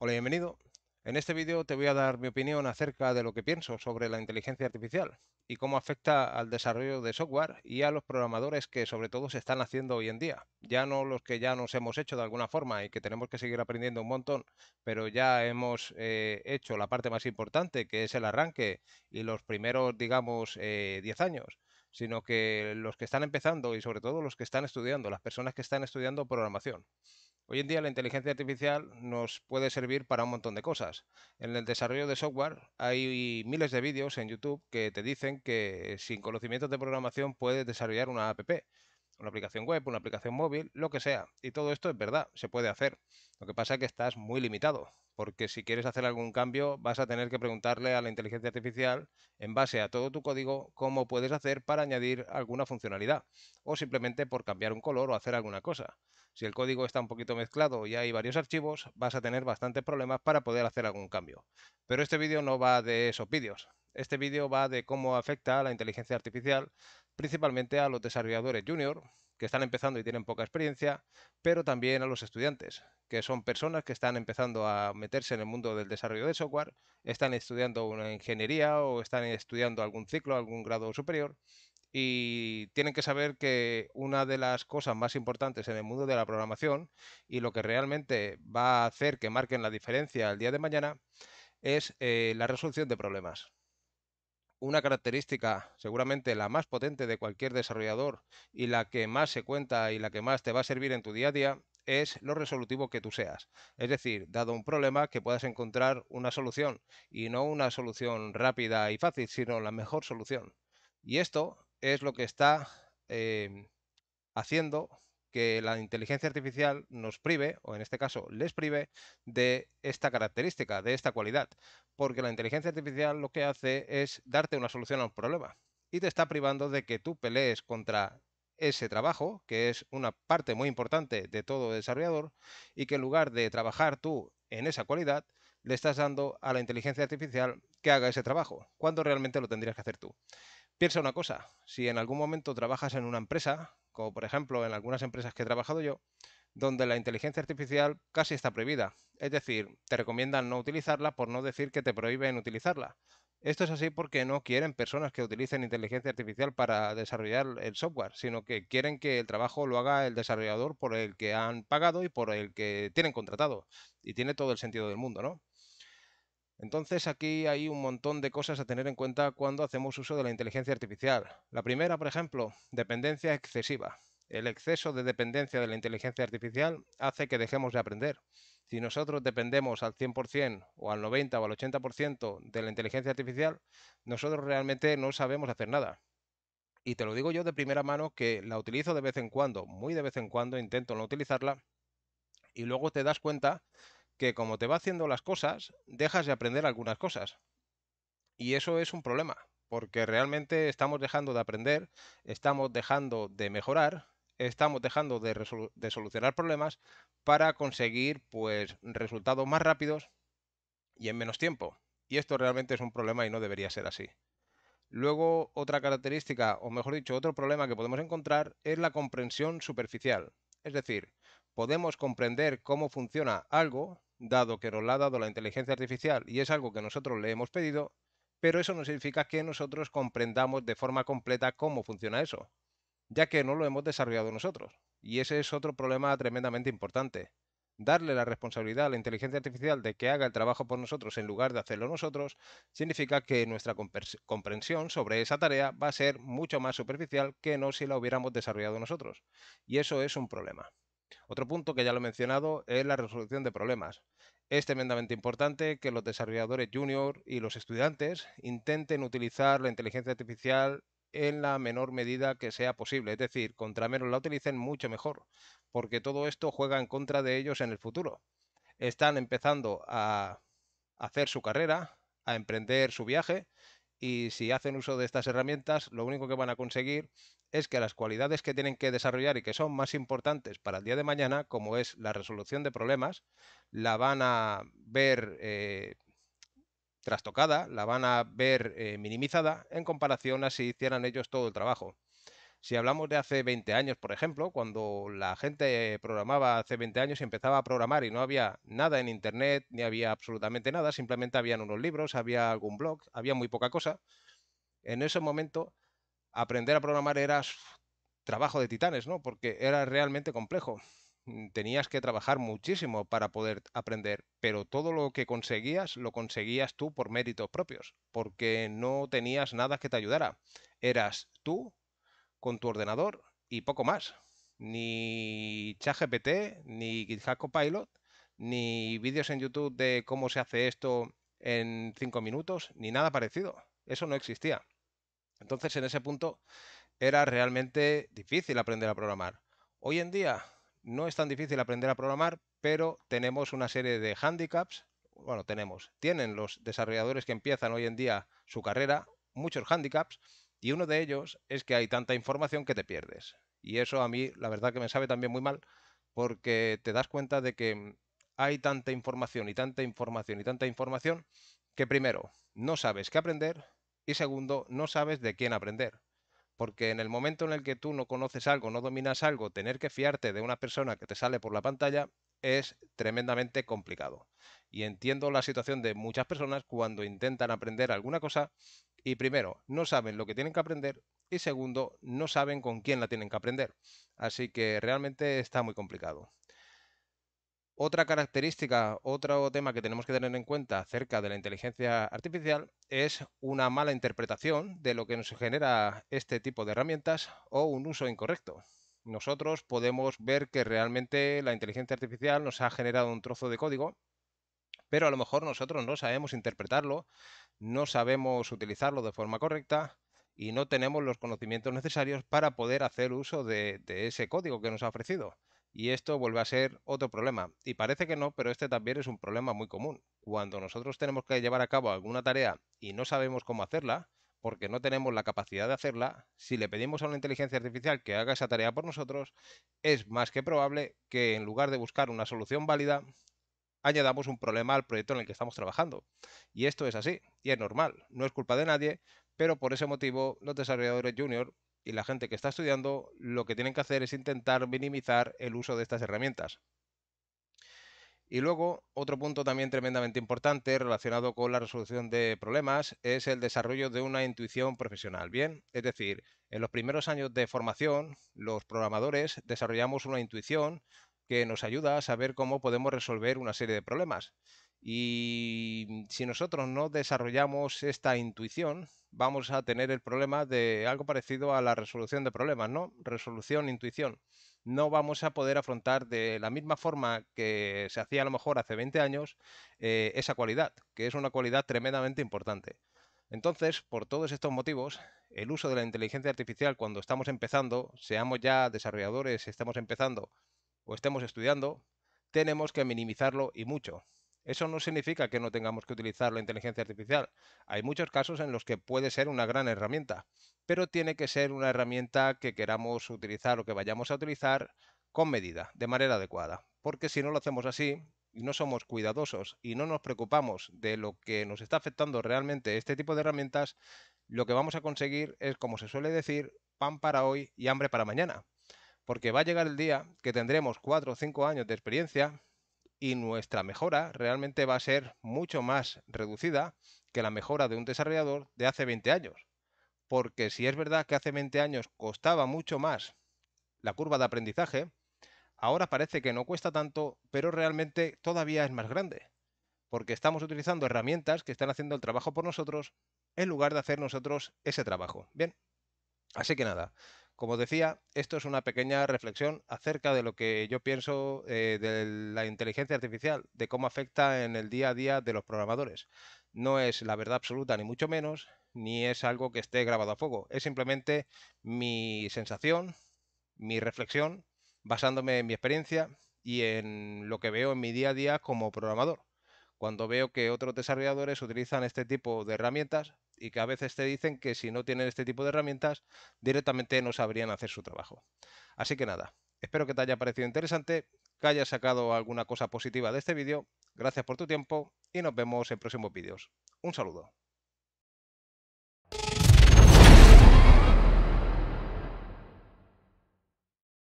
Hola, bienvenido. En este vídeo te voy a dar mi opinión acerca de lo que pienso sobre la inteligencia artificial y cómo afecta al desarrollo de software y a los programadores que sobre todo se están haciendo hoy en día. Ya no los que ya nos hemos hecho de alguna forma y que tenemos que seguir aprendiendo un montón, pero ya hemos eh, hecho la parte más importante que es el arranque y los primeros, digamos, 10 eh, años sino que los que están empezando y sobre todo los que están estudiando, las personas que están estudiando programación. Hoy en día la inteligencia artificial nos puede servir para un montón de cosas. En el desarrollo de software hay miles de vídeos en YouTube que te dicen que sin conocimientos de programación puedes desarrollar una app una aplicación web, una aplicación móvil, lo que sea. Y todo esto es verdad, se puede hacer. Lo que pasa es que estás muy limitado, porque si quieres hacer algún cambio vas a tener que preguntarle a la inteligencia artificial, en base a todo tu código, cómo puedes hacer para añadir alguna funcionalidad, o simplemente por cambiar un color o hacer alguna cosa. Si el código está un poquito mezclado y hay varios archivos, vas a tener bastantes problemas para poder hacer algún cambio. Pero este vídeo no va de esos vídeos, este vídeo va de cómo afecta a la inteligencia artificial principalmente a los desarrolladores junior, que están empezando y tienen poca experiencia, pero también a los estudiantes, que son personas que están empezando a meterse en el mundo del desarrollo de software, están estudiando una ingeniería o están estudiando algún ciclo, algún grado superior, y tienen que saber que una de las cosas más importantes en el mundo de la programación y lo que realmente va a hacer que marquen la diferencia el día de mañana es eh, la resolución de problemas una característica seguramente la más potente de cualquier desarrollador y la que más se cuenta y la que más te va a servir en tu día a día es lo resolutivo que tú seas. Es decir, dado un problema, que puedas encontrar una solución y no una solución rápida y fácil, sino la mejor solución. Y esto es lo que está eh, haciendo que la inteligencia artificial nos prive, o en este caso les prive, de esta característica, de esta cualidad. Porque la inteligencia artificial lo que hace es darte una solución a un problema y te está privando de que tú pelees contra ese trabajo, que es una parte muy importante de todo desarrollador, y que en lugar de trabajar tú en esa cualidad, le estás dando a la inteligencia artificial que haga ese trabajo, cuando realmente lo tendrías que hacer tú. Piensa una cosa, si en algún momento trabajas en una empresa, como por ejemplo en algunas empresas que he trabajado yo, donde la inteligencia artificial casi está prohibida. Es decir, te recomiendan no utilizarla por no decir que te prohíben utilizarla. Esto es así porque no quieren personas que utilicen inteligencia artificial para desarrollar el software, sino que quieren que el trabajo lo haga el desarrollador por el que han pagado y por el que tienen contratado. Y tiene todo el sentido del mundo, ¿no? Entonces aquí hay un montón de cosas a tener en cuenta cuando hacemos uso de la inteligencia artificial. La primera, por ejemplo, dependencia excesiva. El exceso de dependencia de la inteligencia artificial hace que dejemos de aprender. Si nosotros dependemos al 100% o al 90 o al 80% de la inteligencia artificial, nosotros realmente no sabemos hacer nada. Y te lo digo yo de primera mano que la utilizo de vez en cuando, muy de vez en cuando intento no utilizarla y luego te das cuenta que como te va haciendo las cosas, dejas de aprender algunas cosas. Y eso es un problema, porque realmente estamos dejando de aprender, estamos dejando de mejorar, estamos dejando de, solucionar problemas para conseguir pues resultados más rápidos y en menos tiempo. Y esto realmente es un problema y no debería ser así. Luego, otra característica, o mejor dicho, otro problema que podemos encontrar es la comprensión superficial. Es decir, podemos comprender cómo funciona algo, dado que nos la ha dado la inteligencia artificial y es algo que nosotros le hemos pedido, pero eso no significa que nosotros comprendamos de forma completa cómo funciona eso, ya que no lo hemos desarrollado nosotros. Y ese es otro problema tremendamente importante. Darle la responsabilidad a la inteligencia artificial de que haga el trabajo por nosotros en lugar de hacerlo nosotros significa que nuestra comprensión sobre esa tarea va a ser mucho más superficial que no si la hubiéramos desarrollado nosotros. Y eso es un problema. Otro punto que ya lo he mencionado es la resolución de problemas. Es tremendamente importante que los desarrolladores junior y los estudiantes intenten utilizar la inteligencia artificial en la menor medida que sea posible, es decir, contra menos la utilicen mucho mejor, porque todo esto juega en contra de ellos en el futuro. Están empezando a hacer su carrera, a emprender su viaje, y si hacen uso de estas herramientas, lo único que van a conseguir es que las cualidades que tienen que desarrollar y que son más importantes para el día de mañana, como es la resolución de problemas, la van a ver eh, trastocada, la van a ver eh, minimizada en comparación a si hicieran ellos todo el trabajo. Si hablamos de hace 20 años, por ejemplo, cuando la gente programaba hace 20 años y empezaba a programar y no había nada en Internet, ni había absolutamente nada, simplemente habían unos libros, había algún blog, había muy poca cosa, en ese momento aprender a programar era trabajo de titanes, ¿no? Porque era realmente complejo. Mm, tenías que trabajar muchísimo para poder aprender, pero todo lo que conseguías lo conseguías tú por méritos propios, porque no tenías nada que te ayudara. Eras tú con tu ordenador y poco más. Ni ChatGPT, ni GitHub Copilot, ni vídeos en YouTube de cómo se hace esto en cinco minutos, ni nada parecido. Eso no existía. Entonces, en ese punto era realmente difícil aprender a programar. Hoy en día no es tan difícil aprender a programar, pero tenemos una serie de handicaps. Bueno, tenemos, tienen los desarrolladores que empiezan hoy en día su carrera muchos handicaps y uno de ellos es que hay tanta información que te pierdes. Y eso a mí la verdad que me sabe también muy mal porque te das cuenta de que hay tanta información y tanta información y tanta información que primero no sabes qué aprender, y segundo, no sabes de quién aprender. Porque en el momento en el que tú no conoces algo, no dominas algo, tener que fiarte de una persona que te sale por la pantalla es tremendamente complicado. Y entiendo la situación de muchas personas cuando intentan aprender alguna cosa y primero, no saben lo que tienen que aprender y segundo, no saben con quién la tienen que aprender. Así que realmente está muy complicado. Otra característica, otro tema que tenemos que tener en cuenta acerca de la inteligencia artificial es una mala interpretación de lo que nos genera este tipo de herramientas o un uso incorrecto. Nosotros podemos ver que realmente la inteligencia artificial nos ha generado un trozo de código, pero a lo mejor nosotros no sabemos interpretarlo, no sabemos utilizarlo de forma correcta y no tenemos los conocimientos necesarios para poder hacer uso de, ese código que nos ha ofrecido. Y esto vuelve a ser otro problema. Y parece que no, pero este también es un problema muy común. Cuando nosotros tenemos que llevar a cabo alguna tarea y no sabemos cómo hacerla, porque no tenemos la capacidad de hacerla, si le pedimos a una inteligencia artificial que haga esa tarea por nosotros, es más que probable que en lugar de buscar una solución válida, añadamos un problema al proyecto en el que estamos trabajando. Y esto es así, y es normal, no es culpa de nadie, pero por ese motivo los desarrolladores junior y la gente que está estudiando lo que tienen que hacer es intentar minimizar el uso de estas herramientas. Y luego, otro punto también tremendamente importante relacionado con la resolución de problemas es el desarrollo de una intuición profesional. Bien, es decir, en los primeros años de formación, los programadores desarrollamos una intuición que nos ayuda a saber cómo podemos resolver una serie de problemas. Y si nosotros no desarrollamos esta intuición, vamos a tener el problema de algo parecido a la resolución de problemas, ¿no? Resolución, intuición. No vamos a poder afrontar de la misma forma que se hacía a lo mejor hace 20 años eh, esa cualidad, que es una cualidad tremendamente importante. Entonces, por todos estos motivos, el uso de la inteligencia artificial cuando estamos empezando, seamos ya desarrolladores, estamos empezando o estemos estudiando, tenemos que minimizarlo y mucho. Eso no significa que no tengamos que utilizar la inteligencia artificial. Hay muchos casos en los que puede ser una gran herramienta, pero tiene que ser una herramienta que queramos utilizar o que vayamos a utilizar con medida, de manera adecuada. Porque si no lo hacemos así, no somos cuidadosos y no nos preocupamos de lo que nos está afectando realmente este tipo de herramientas, lo que vamos a conseguir es, como se suele decir, pan para hoy y hambre para mañana. Porque va a llegar el día que tendremos 4 o 5 años de experiencia y nuestra mejora realmente va a ser mucho más reducida que la mejora de un desarrollador de hace 20 años. Porque si es verdad que hace 20 años costaba mucho más la curva de aprendizaje, ahora parece que no cuesta tanto, pero realmente todavía es más grande. Porque estamos utilizando herramientas que están haciendo el trabajo por nosotros en lugar de hacer nosotros ese trabajo. Bien. Así que nada, como decía, esto es una pequeña reflexión acerca de lo que yo pienso eh, de la inteligencia artificial, de cómo afecta en el día a día de los programadores. No es la verdad absoluta, ni mucho menos, ni es algo que esté grabado a fuego. Es simplemente mi sensación, mi reflexión, basándome en mi experiencia y en lo que veo en mi día a día como programador. Cuando veo que otros desarrolladores utilizan este tipo de herramientas y que a veces te dicen que si no tienen este tipo de herramientas, directamente no sabrían hacer su trabajo. Así que nada, espero que te haya parecido interesante, que hayas sacado alguna cosa positiva de este vídeo. Gracias por tu tiempo y nos vemos en próximos vídeos. Un saludo.